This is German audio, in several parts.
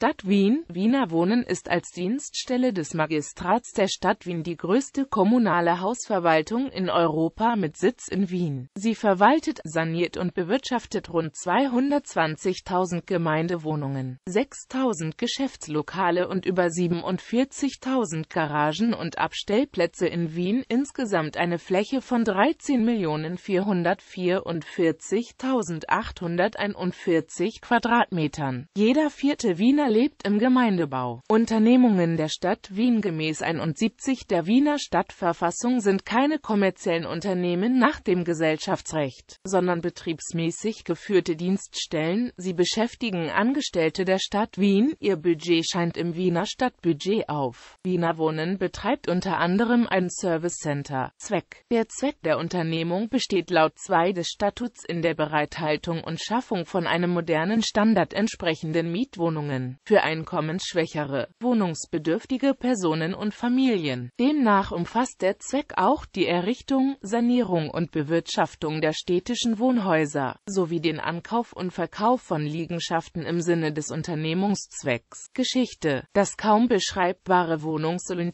Stadt Wien, Wiener Wohnen ist als Dienststelle des Magistrats der Stadt Wien die größte kommunale Hausverwaltung in Europa mit Sitz in Wien. Sie verwaltet, saniert und bewirtschaftet rund 220.000 Gemeindewohnungen, 6.000 Geschäftslokale und über 47.000 Garagen und Abstellplätze in Wien, insgesamt eine Fläche von 13.444.841 Quadratmetern. Jeder vierte Wiener Wiener lebt im Gemeindebau. Unternehmungen der Stadt Wien gemäß 71 der Wiener Stadtverfassung sind keine kommerziellen Unternehmen nach dem Gesellschaftsrecht, sondern betriebsmäßig geführte Dienststellen, sie beschäftigen Angestellte der Stadt Wien, ihr Budget scheint im Wiener Stadtbudget auf. Wiener Wohnen betreibt unter anderem ein Service Center. Zweck Der Zweck der Unternehmung besteht laut 2 des Statuts in der Bereithaltung und Schaffung von einem modernen Standard entsprechenden Mietwohnungen für einkommensschwächere, wohnungsbedürftige Personen und Familien. Demnach umfasst der Zweck auch die Errichtung, Sanierung und Bewirtschaftung der städtischen Wohnhäuser, sowie den Ankauf und Verkauf von Liegenschaften im Sinne des Unternehmungszwecks. Geschichte Das kaum beschreibbare Wohnungsland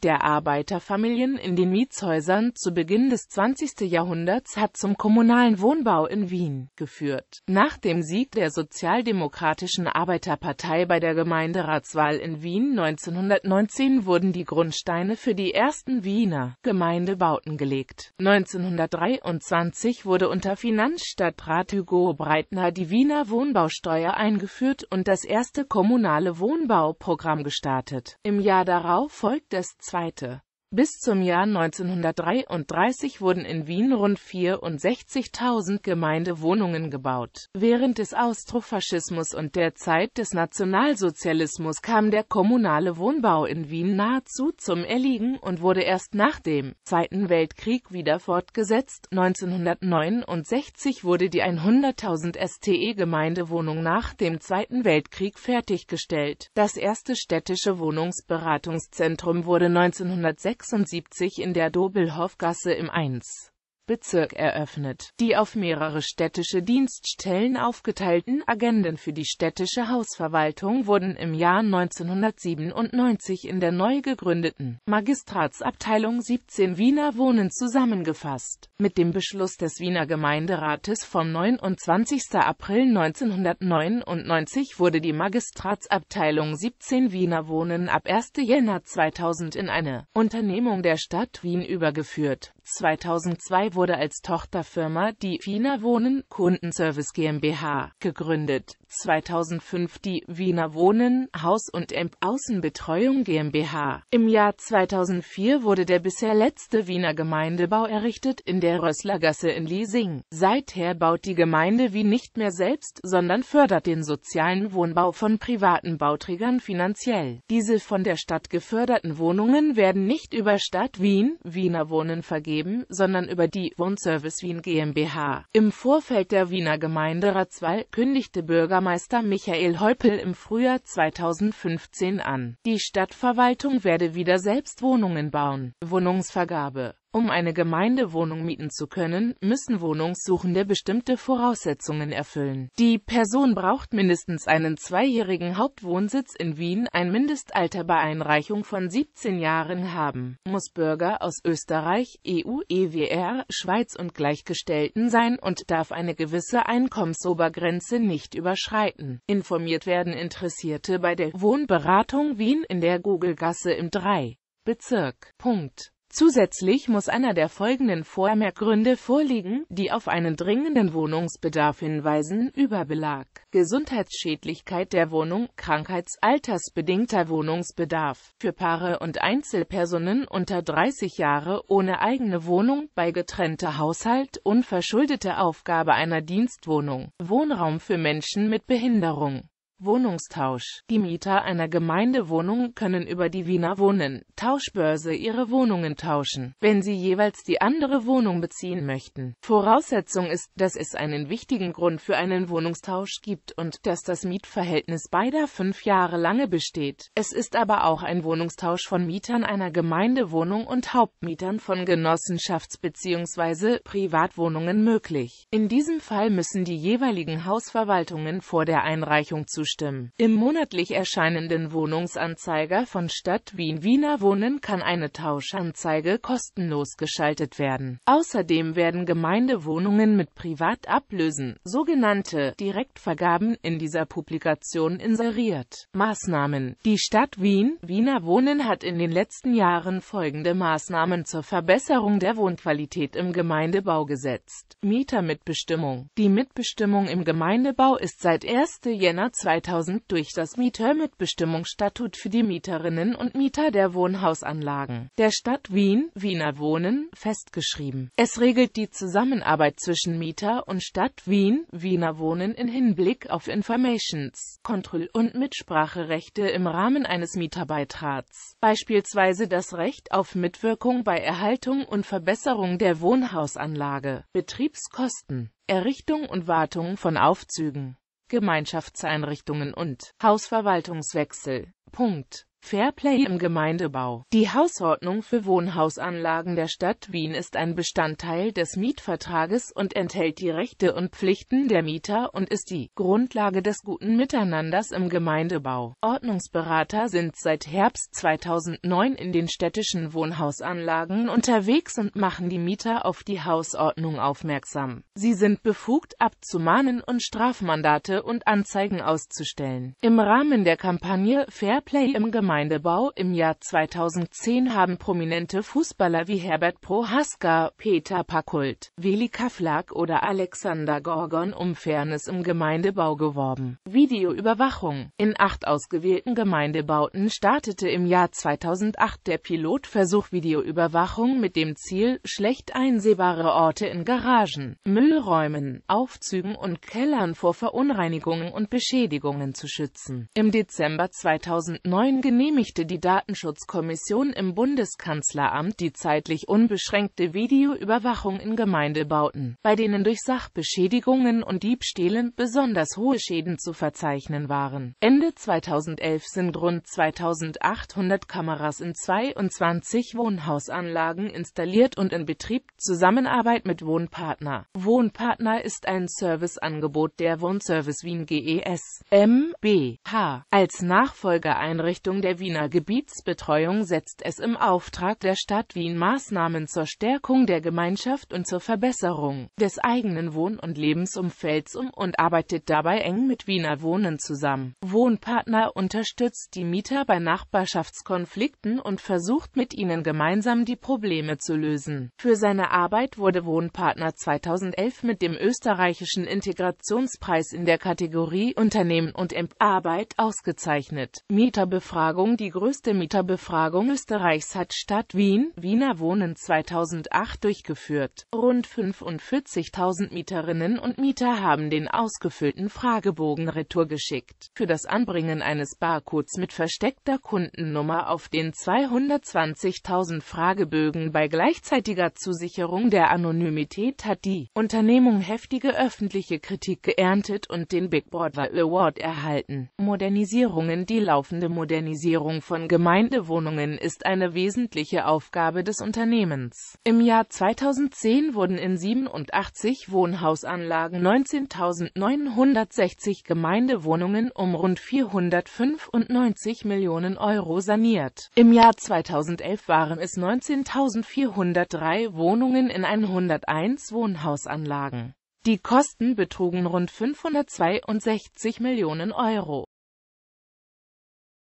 der Arbeiterfamilien in den Mietshäusern zu Beginn des 20. Jahrhunderts hat zum kommunalen Wohnbau in Wien geführt. Nach dem Sieg der sozialdemokratischen Arbeiterpartei bei der Gemeinschaft Gemeinderatswahl in Wien 1919 wurden die Grundsteine für die ersten Wiener Gemeindebauten gelegt. 1923 wurde unter Finanzstadtrat Hugo Breitner die Wiener Wohnbausteuer eingeführt und das erste kommunale Wohnbauprogramm gestartet. Im Jahr darauf folgt das zweite bis zum Jahr 1933 wurden in Wien rund 64.000 Gemeindewohnungen gebaut. Während des Austrofaschismus und der Zeit des Nationalsozialismus kam der kommunale Wohnbau in Wien nahezu zum Erliegen und wurde erst nach dem Zweiten Weltkrieg wieder fortgesetzt. 1969 wurde die 100.000 STE-Gemeindewohnung nach dem Zweiten Weltkrieg fertiggestellt. Das erste städtische Wohnungsberatungszentrum wurde 1966 76 in der Dobelhofgasse im 1. Bezirk eröffnet. Die auf mehrere städtische Dienststellen aufgeteilten Agenden für die städtische Hausverwaltung wurden im Jahr 1997 in der neu gegründeten Magistratsabteilung 17 Wiener Wohnen zusammengefasst. Mit dem Beschluss des Wiener Gemeinderates vom 29. April 1999 wurde die Magistratsabteilung 17 Wiener Wohnen ab 1. Jänner 2000 in eine Unternehmung der Stadt Wien übergeführt. 2002 wurde als Tochterfirma die Fina Wohnen Kundenservice GmbH gegründet. 2005 die Wiener Wohnen, Haus und Emp Außenbetreuung GmbH. Im Jahr 2004 wurde der bisher letzte Wiener Gemeindebau errichtet in der Rösslergasse in Liesing. Seither baut die Gemeinde Wien nicht mehr selbst, sondern fördert den sozialen Wohnbau von privaten Bauträgern finanziell. Diese von der Stadt geförderten Wohnungen werden nicht über Stadt Wien, Wiener Wohnen vergeben, sondern über die Wohnservice Wien GmbH. Im Vorfeld der Wiener Gemeinderat Ratswahl kündigte Bürgermeister Bürgermeister Michael Heupel im Frühjahr 2015 an. Die Stadtverwaltung werde wieder selbst Wohnungen bauen. Wohnungsvergabe um eine Gemeindewohnung mieten zu können, müssen Wohnungssuchende bestimmte Voraussetzungen erfüllen. Die Person braucht mindestens einen zweijährigen Hauptwohnsitz in Wien, ein Mindestalter bei Einreichung von 17 Jahren haben, muss Bürger aus Österreich, EU, EWR, Schweiz und Gleichgestellten sein und darf eine gewisse Einkommensobergrenze nicht überschreiten. Informiert werden Interessierte bei der Wohnberatung Wien in der Google-Gasse im 3. Bezirk. Punkt. Zusätzlich muss einer der folgenden Vormerkgründe vorliegen, die auf einen dringenden Wohnungsbedarf hinweisen, Überbelag, Gesundheitsschädlichkeit der Wohnung, krankheitsaltersbedingter Wohnungsbedarf, für Paare und Einzelpersonen unter 30 Jahre ohne eigene Wohnung, bei getrennter Haushalt, unverschuldete Aufgabe einer Dienstwohnung, Wohnraum für Menschen mit Behinderung. Wohnungstausch. Die Mieter einer Gemeindewohnung können über die Wiener Wohnen Tauschbörse ihre Wohnungen tauschen, wenn sie jeweils die andere Wohnung beziehen möchten. Voraussetzung ist, dass es einen wichtigen Grund für einen Wohnungstausch gibt und dass das Mietverhältnis beider fünf Jahre lange besteht. Es ist aber auch ein Wohnungstausch von Mietern einer Gemeindewohnung und Hauptmietern von Genossenschafts- bzw. Privatwohnungen möglich. In diesem Fall müssen die jeweiligen Hausverwaltungen vor der Einreichung zustimmen zustimmen. Im monatlich erscheinenden Wohnungsanzeiger von Stadt Wien Wiener Wohnen kann eine Tauschanzeige kostenlos geschaltet werden. Außerdem werden Gemeindewohnungen mit Privatablösen, sogenannte Direktvergaben, in dieser Publikation inseriert. Maßnahmen Die Stadt Wien Wiener Wohnen hat in den letzten Jahren folgende Maßnahmen zur Verbesserung der Wohnqualität im Gemeindebau gesetzt. Mietermitbestimmung Die Mitbestimmung im Gemeindebau ist seit 1. Jänner 2000 2000 durch das mieter Mietermitbestimmungsstatut für die Mieterinnen und Mieter der Wohnhausanlagen der Stadt Wien, Wiener Wohnen, festgeschrieben. Es regelt die Zusammenarbeit zwischen Mieter und Stadt Wien, Wiener Wohnen in Hinblick auf Informations, Kontroll- und Mitspracherechte im Rahmen eines Mieterbeitrags, beispielsweise das Recht auf Mitwirkung bei Erhaltung und Verbesserung der Wohnhausanlage, Betriebskosten, Errichtung und Wartung von Aufzügen. Gemeinschaftseinrichtungen und Hausverwaltungswechsel. Punkt Fairplay im Gemeindebau. Die Hausordnung für Wohnhausanlagen der Stadt Wien ist ein Bestandteil des Mietvertrages und enthält die Rechte und Pflichten der Mieter und ist die Grundlage des guten Miteinanders im Gemeindebau. Ordnungsberater sind seit Herbst 2009 in den städtischen Wohnhausanlagen unterwegs und machen die Mieter auf die Hausordnung aufmerksam. Sie sind befugt abzumahnen und Strafmandate und Anzeigen auszustellen. Im Rahmen der Kampagne Fairplay im Gemeindebau Gemeindebau im Jahr 2010 haben prominente Fußballer wie Herbert Prohaska, Peter Pakult, Willi Kaflak oder Alexander Gorgon um Fairness im Gemeindebau geworben. Videoüberwachung In acht ausgewählten Gemeindebauten startete im Jahr 2008 der Pilotversuch Videoüberwachung mit dem Ziel, schlecht einsehbare Orte in Garagen, Müllräumen, Aufzügen und Kellern vor Verunreinigungen und Beschädigungen zu schützen. Im Dezember 2009 genehmigte genehmigte die Datenschutzkommission im Bundeskanzleramt die zeitlich unbeschränkte Videoüberwachung in Gemeindebauten, bei denen durch Sachbeschädigungen und Diebstählen besonders hohe Schäden zu verzeichnen waren. Ende 2011 sind rund 2800 Kameras in 22 Wohnhausanlagen installiert und in Betrieb, Zusammenarbeit mit Wohnpartner. Wohnpartner ist ein Serviceangebot der Wohnservice Wien GES MBH als Nachfolgeeinrichtung der Wiener Gebietsbetreuung setzt es im Auftrag der Stadt Wien Maßnahmen zur Stärkung der Gemeinschaft und zur Verbesserung des eigenen Wohn- und Lebensumfelds um und arbeitet dabei eng mit Wiener Wohnen zusammen. Wohnpartner unterstützt die Mieter bei Nachbarschaftskonflikten und versucht mit ihnen gemeinsam die Probleme zu lösen. Für seine Arbeit wurde Wohnpartner 2011 mit dem österreichischen Integrationspreis in der Kategorie Unternehmen und Arbeit ausgezeichnet. Mieterbefragung Mieterbefragung Die größte Mieterbefragung Österreichs hat Stadt Wien, Wiener Wohnen 2008 durchgeführt. Rund 45.000 Mieterinnen und Mieter haben den ausgefüllten Fragebogen retour geschickt. Für das Anbringen eines Barcodes mit versteckter Kundennummer auf den 220.000 Fragebögen bei gleichzeitiger Zusicherung der Anonymität hat die Unternehmung heftige öffentliche Kritik geerntet und den Big Brother Award erhalten. Modernisierungen Die laufende Modernisierung Modernisierung von Gemeindewohnungen ist eine wesentliche Aufgabe des Unternehmens. Im Jahr 2010 wurden in 87 Wohnhausanlagen 19.960 Gemeindewohnungen um rund 495 Millionen Euro saniert. Im Jahr 2011 waren es 19.403 Wohnungen in 101 Wohnhausanlagen. Die Kosten betrugen rund 562 Millionen Euro.